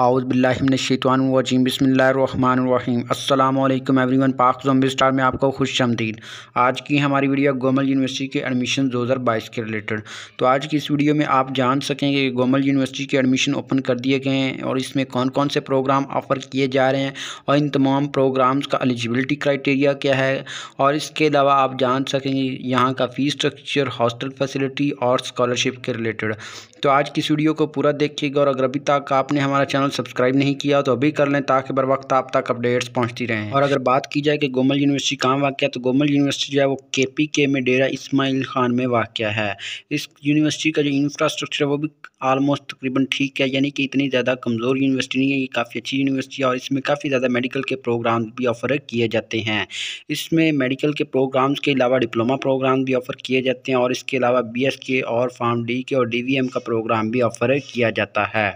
आउज़बिल्लाशैतवानवजीम बसमीम अल्लाम एवरीवन पाक जम्बी स्टार में आपको खुश आमदीद आज की हमारी वीडियो गोमल यूनिवर्सिटी के एडमिशन 2022 के रिलेटेड तो आज की इस वीडियो में आप जान सकें कि गोमल यूनिवर्सिटी के एडमिशन ओपन कर दिए गए हैं और इसमें कौन कौन से प्रोग्राम ऑफ़र किए जा रहे हैं और इन तमाम प्रोग्राम्स का एलिजिबिलिटी क्राइटेरिया क्या है और इसके अलावा आप जान सकेंगे यहाँ का फ़ी स्ट्रक्चर हॉस्टल फैसिलिटी और स्कॉलरशिप के रिलेटेड तो आज की इस वीडियो को पूरा देखिएगा और अगर अभी तक आपने हमारा चैनल चैनल सब्सक्राइब नहीं किया तो अभी कर लें ताकि बर वक्त आप तक अपडेट्स पहुँचती रहें और अगर बात की जाए कि गोमल यूनिवर्सिटी कहाँ वाक़ है तो गोमल यूनिवर्सिटी जो है वो के पी के में डेरा इसमाइल खान में वाक़ है इस यूनिवर्सिटी का जो इंफ्रास्ट्रक्चर है वो भी आलमोस्ट तकरीबन ठीक है यानी कि इतनी ज़्यादा कमज़ोर यूनिवर्सिटी नहीं है ये काफ़ी अच्छी यूनिवर्सिटी है और इसमें काफ़ी ज़्यादा मेडिकल के प्रोग्राम भी ऑफ़र किए जाते हैं इसमें मेडिकल के प्रोग्राम्स के अलावा डिप्लोमा प्रोग्राम भी ऑफ़र किए जाते हैं और इसके अलावा बी एस के और फार्म डी के और डी वी एम का प्रोग्राम भी ऑफ़र किया जाता है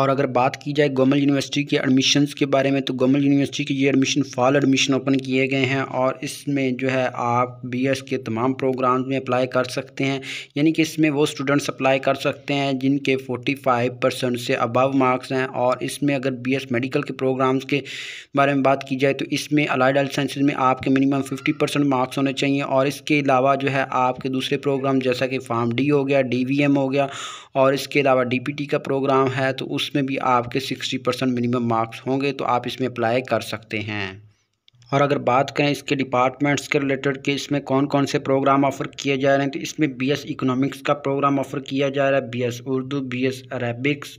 और अगर बात की जाए गवर्नमेंट यूनिवर्सिटी के एडमिशन्स के बारे में तो गवर्नमेंट यूनिवर्सिटी के ये एडमिशन फॉल एडमिशन ओपन किए गए हैं और इसमें जो है आप बी एस के तमाम प्रोग्राम में अप्लाई कर सकते हैं यानी कि इसमें वो स्टूडेंट्स अप्लाई कर सकते हैं जिनके फोर्टी फाइव परसेंट से अबव मार्क्स हैं और इसमें अगर बी एस मेडिकल के प्रोग्राम्स के बारे में बात की जाए तो इसमें अलाइड हेल्थ साइंसिस में आपके मिनिमम फिफ्टी परसेंट मार्क्स होने चाहिए और इसके अलावा जो है आपके दूसरे प्रोग्राम जैसा कि फार्म डी हो गया डी वी एम हो गया और इसके अलावा डी पी टी का प्रोग्राम है तो उस उसमें भी आपके सिक्सटी परसेंट मिनिमम मार्क्स होंगे तो आप इसमें अप्लाई कर सकते हैं और अगर बात करें इसके डिपार्टमेंट्स के रिलेटेड कि इसमें कौन कौन से प्रोग्राम ऑफ़र किए जा रहे हैं तो इसमें बीएस इकोनॉमिक्स का प्रोग्राम ऑफ़र किया जा रहा है बीएस उर्दू बीएस अरेबिक्स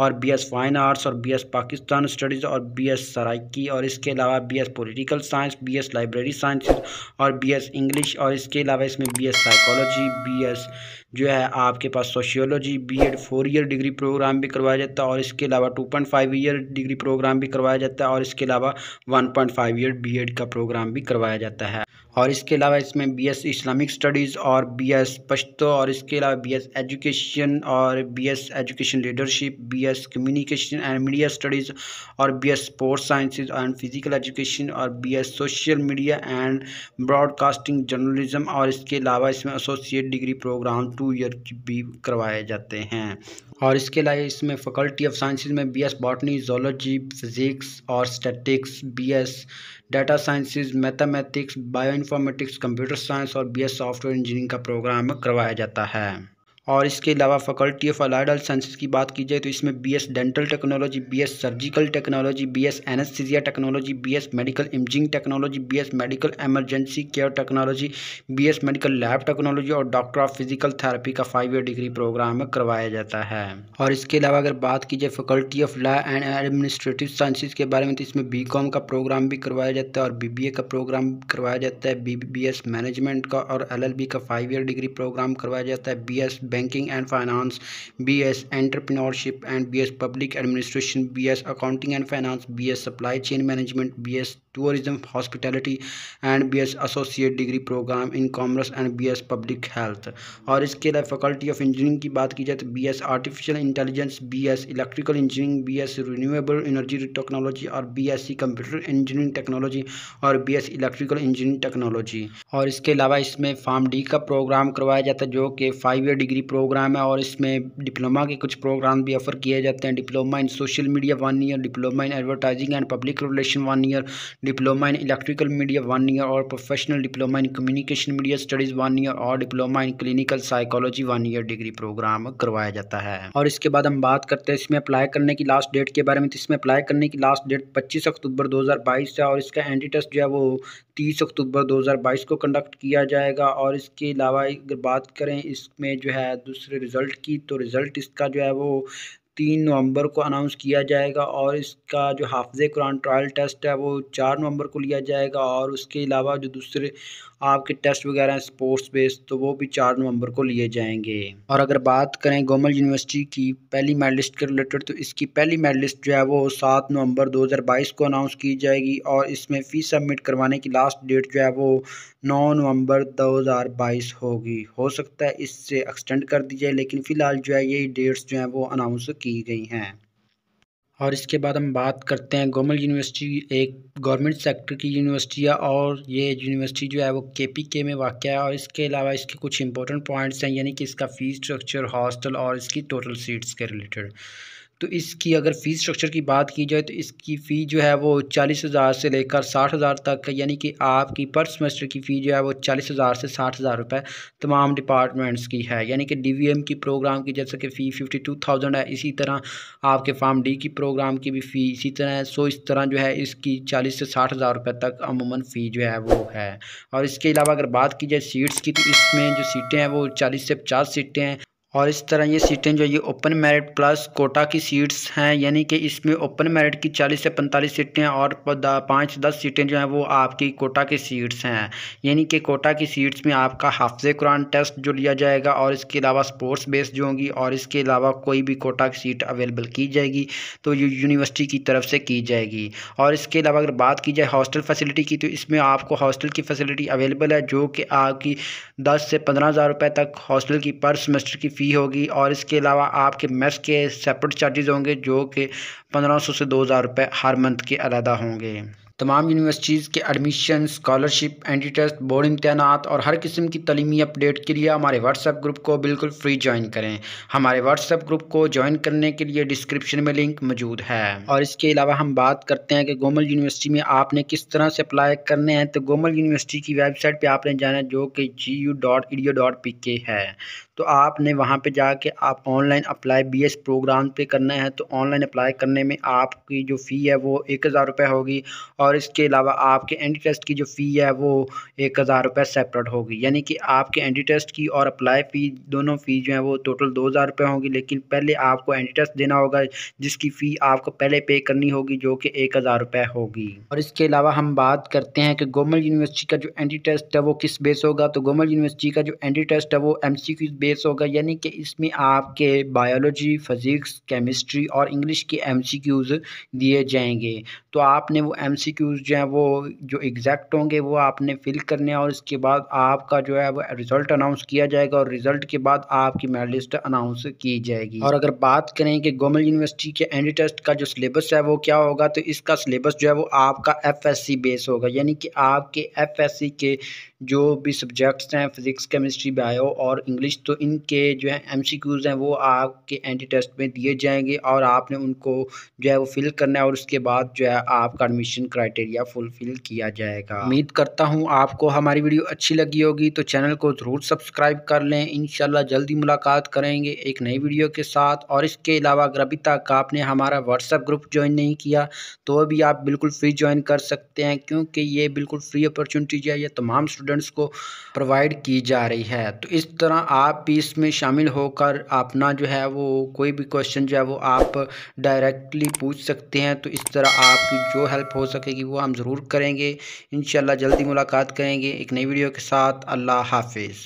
और बीएस फाइन आर्ट्स और बीएस पाकिस्तान स्टडीज़ और बीएस सराइकी और इसके अलावा BS political science S library science और एस इंग्लिश और इसके अलावा इसमें एस साइकोलॉजी एस जो है आपके पास sociology ed four year degree program भी करवाया जाता है और इसके अलावा two point five year degree program भी करवाया जाता है और इसके अलावा one point five year BEd का प्रोग्राम भी करवाया जाता है और इसके अलावा इसमें बी एस इस्लामिक स्टडीज़ और बी एस पश्तो और इसके अलावा बी एस एजुकेशन और B S education leadership B S communication and media studies और B S sports sciences and physical education और B S social media and broadcasting journalism और इसके अलावा इसमें associate degree program two year भी करवाए जाते हैं और इसके अलावा इसमें फैकल्टी ऑफ साइंसेज में B S botany zoology physics और statics B S data sciences mathematics bio informatics computer science और बीएस सॉफ्टवेयर इंजीनियरिंग का प्रोग्राम करवाया जाता है और इसके अलावा फैकल्टी ऑफ अलाइड साइंसिस की बात की जाए तो इसमें B S dental technology B S surgical technology B S सीजिया technology B S medical imaging technology B S medical emergency care technology B S medical lab technology और doctor of physical therapy का five year degree program करवाया जाता है और इसके अलावा अगर बात की जाए faculty of law and administrative sciences के बारे में तो इसमें बी कॉम का प्रोग्राम भी करवाया जाता है और बी बी ए का प्रोग्राम करवाया जाता है बी बी एस मैनेजमेंट का और एल एल बी का फाइव ईयर डिग्री प्रोग्राम करवाया जाता है B S banking and finance B S entrepreneurship and B S public administration B S accounting and finance B S supply chain management B S tourism hospitality and B S associate degree program in commerce and B S public health और इसके अलावा faculty of engineering की बात की जाए तो B S artificial intelligence B S electrical engineering B S renewable energy technology और B S C computer engineering technology और B S electrical engineering technology और इसके अलावा इसमें फार्म डी का प्रोग्राम करवाया जाता है जो कि फाइव ईयर डिग्री प्रोग्राम है और इसमें डिप्लोमा के कुछ प्रोग्राम भी ऑफर किए जाते हैं diploma in social media one year diploma in advertising and public relation one year diploma in electrical media one year और professional diploma in communication media studies one year और diploma in clinical psychology one year degree program करवाया जाता है और इसके बाद हम बात करते हैं इसमें अप्लाई करने की लास्ट डेट के बारे में तो इसमें अप्लाई करने की लास्ट डेट पच्चीस अक्टूबर दो है और इसका एंटी टेस्ट जो है वो तीस अक्टूबर दो को कंडक्ट किया जाएगा और इसके अलावा अगर बात करें इसमें जो है है दूसरे रिज़ल्ट की तो रिज़ल्ट इसका जो है वो तीन नवंबर को अनाउंस किया जाएगा और इसका जो हाफज़े कुरान ट्रायल टेस्ट है वो चार नवंबर को लिया जाएगा और उसके अलावा जो दूसरे आपके टेस्ट वगैरह हैं स्पोर्ट्स बेस्ड तो वो भी चार नवंबर को लिए जाएंगे और अगर बात करें गोमल यूनिवर्सिटी की पहली मेडलिस्ट के रिलेटेड तो इसकी पहली मेडलिस्ट जो है वो सात नवंबर 2022 को अनाउंस की जाएगी और इसमें फ़ीस सबमिट करवाने की लास्ट डेट जो है वो नौ नवंबर 2022 होगी हो सकता है इससे एक्सटेंड कर दी जाए लेकिन फ़िलहाल जो है ये डेट्स जो हैं वो अनाउंस की गई हैं और इसके बाद हम बात करते हैं गवर्नमेंट यूनिवर्सिटी एक गवर्नमेंट सेक्टर की यूनिवर्सिटी है और ये यूनिवर्सिटी जो है वो के पी के में वाक़ है और इसके अलावा इसके कुछ इंपॉर्टेंट पॉइंट्स हैं यानी कि इसका फ़ीस स्ट्रक्चर हॉस्टल और इसकी टोटल सीट्स के रिलेटेड तो इसकी अगर फ़ीस स्ट्रक्चर की बात की जाए तो इसकी फ़ी जो है वो चालीस हज़ार से लेकर साठ हज़ार तक यानी कि आपकी पर सेमेस्टर की फ़ी जो है वो चालीस हज़ार से साठ हज़ार रुपये तमाम डिपार्टमेंट्स की है यानी कि डी वी एम की प्रोग्राम की जैसे कि फ़ी फिफ्टी टू थाउजेंड है इसी तरह आपके फार्म डी की प्रोग्राम की भी फ़ी इसी तरह है सो इस तरह जो है इसकी चालीस से साठ हज़ार रुपये तक अमूमन फ़ी जो है वो है और इसके अलावा अगर बात की जाए सीट्स की तो इसमें जो सीटें हैं वो चालीस से पचास सीटें हैं और इस तरह ये सीटें जो ये ओपन मेरिट प्लस कोटा की सीट्स हैं यानी कि इसमें ओपन मेरिट की 40 से 45 सीटें और पाँच दस सीटें जो हैं वो आपकी कोटा की सीट्स हैं यानी कि कोटा की सीट्स में आपका हाफ़ कुरान टेस्ट जो लिया जाएगा और इसके अलावा स्पोर्ट्स बेस्ड जो होंगी और इसके अलावा कोई भी कोटा की सीट अवेलेबल की जाएगी तो ये यूनिवर्सिटी की तरफ से की जाएगी और इसके अलावा अगर बात की जाए हॉस्टल फैसिलिटी की तो इसमें आपको हॉस्टल की फैसिलिटी अवेलेबल है जो कि आपकी दस से पंद्रह हज़ार रुपये तक हॉस्टल की पर सेमेस्टर की फ़ी होगी और इसके अलावा आपके मेस के सेपरेट चार्जेज़ होंगे जो कि पंद्रह सौ से दो हज़ार रुपये हर मंथ के अलीहदा होंगे तमाम यूनिवर्सिटीज़ के admission scholarship entry test board इम्तहान और हर किस्म की तलीमी अपडेट के लिए हमारे व्हाट्सएप ग्रुप को बिल्कुल फ्री ज्वाइन करें हमारे व्हाट्सएप ग्रुप को ज्वाइन करने के लिए डिस्क्रिप्शन में लिंक मौजूद है और इसके अलावा हम बात करते हैं कि गोमल यूनिवर्सिटी में आपने किस तरह से अप्लाई करने हैं तो गोमल यूनिवर्सिटी की वेबसाइट पर आपने जाना जो कि जी है तो आपने वहाँ पे जाके आप ऑनलाइन अप्लाई बीएस प्रोग्राम पे करना है तो ऑनलाइन अप्लाई करने में आपकी जो फ़ी है वो एक हज़ार रुपये होगी और इसके अलावा आपके एंटी टेस्ट की जो फ़ी है वो एक हज़ार रुपये सेपरेट होगी यानी कि आपके एंटी टेस्ट की और अप्लाई फ़ी दोनों फ़ी जो है वो टोटल दो हज़ार रुपये होगी लेकिन पहले आपको एंटी टेस्ट देना होगा जिसकी फ़ी आपको पहले पे करनी होगी जो कि एक हज़ार रुपये होगी और इसके अलावा हम बात करते हैं कि गोमल यूनिवर्सिटी का जो एंटी टेस्ट है वो किस बेस होगा तो गोमल यूनिवर्सिटी का जो एंटी टेस्ट है वो एम सी बेस होगा यानी कि इसमें आपके बायोलॉजी फिज़िक्स केमिस्ट्री और इंग्लिश के एमसीक्यूज़ दिए जाएंगे तो आपने वो एमसीक्यूज़ जो हैं वो जो एग्जैक्ट होंगे वो आपने फिल करने हैं और इसके बाद आपका जो है वो रिज़ल्ट अनाउंस किया जाएगा और रिज़ल्ट के बाद आपकी मेरिट लिस्ट अनाउंस की जाएगी और अगर बात करें कि गवर्नमेंट यूनिवर्सिटी के एंड टेस्ट का जो सिलेबस है वो क्या होगा तो इसका सिलेबस जो है वो आपका एफ बेस होगा यानी कि आपके एफ के जो भी सब्जेक्ट्स हैं फिज़िक्स केमिस्ट्री बायो और इंग्लिश तो तो इनके जो है एम सी क्यूज़ हैं वो आपके एंटी टेस्ट में दिए जाएंगे और आपने उनको जो है वो फिल करना है और उसके बाद जो है आपका एडमिशन क्राइटेरिया फुलफ़िल किया जाएगा उम्मीद करता हूँ आपको हमारी वीडियो अच्छी लगी होगी तो चैनल को ज़रूर सब्सक्राइब कर लें इन जल्दी मुलाकात करेंगे एक नई वीडियो के साथ और इसके अलावा अगर अभी तक आपने हमारा व्हाट्सएप ग्रुप ज्वाइन नहीं किया तो भी आप बिल्कुल फ्री ज्वाइन कर सकते हैं क्योंकि ये बिल्कुल फ्री अपॉर्चुनिटीज है ये तमाम स्टूडेंट्स को प्रोवाइड की जा रही है तो इस तरह आप आप इसमें शामिल होकर अपना जो है वो कोई भी क्वेश्चन जो है वो आप डायरेक्टली पूछ सकते हैं तो इस तरह आपकी जो हेल्प हो सकेगी वो हम ज़रूर करेंगे इन जल्दी मुलाकात करेंगे एक नई वीडियो के साथ अल्लाह हाफिज़